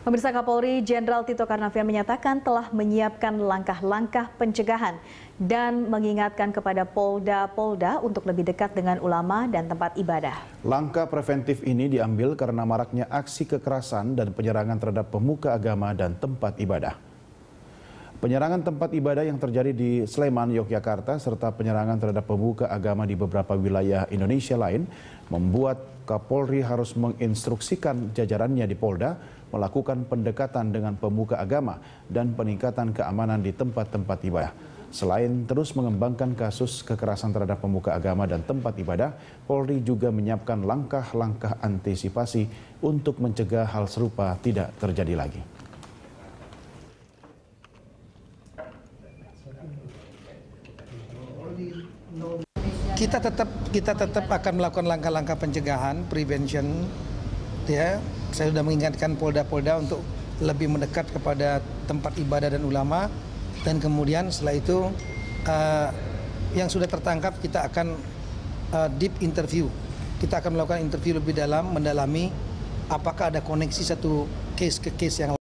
Pemirsa Kapolri Jenderal Tito Karnavian menyatakan telah menyiapkan langkah-langkah pencegahan dan mengingatkan kepada Polda-Polda untuk lebih dekat dengan ulama dan tempat ibadah. Langkah preventif ini diambil karena maraknya aksi kekerasan dan penyerangan terhadap pemuka agama dan tempat ibadah. Penyerangan tempat ibadah yang terjadi di Sleman, Yogyakarta, serta penyerangan terhadap pemuka agama di beberapa wilayah Indonesia lain membuat Kapolri harus menginstruksikan jajarannya di Polda melakukan pendekatan dengan pemuka agama dan peningkatan keamanan di tempat-tempat ibadah. Selain terus mengembangkan kasus kekerasan terhadap pemuka agama dan tempat ibadah, Polri juga menyiapkan langkah-langkah antisipasi untuk mencegah hal serupa tidak terjadi lagi. Kita tetap kita tetap akan melakukan langkah-langkah pencegahan, prevention. Ya, saya sudah mengingatkan polda-polda untuk lebih mendekat kepada tempat ibadah dan ulama, dan kemudian setelah itu uh, yang sudah tertangkap kita akan uh, deep interview. Kita akan melakukan interview lebih dalam, mendalami apakah ada koneksi satu case ke case yang lain.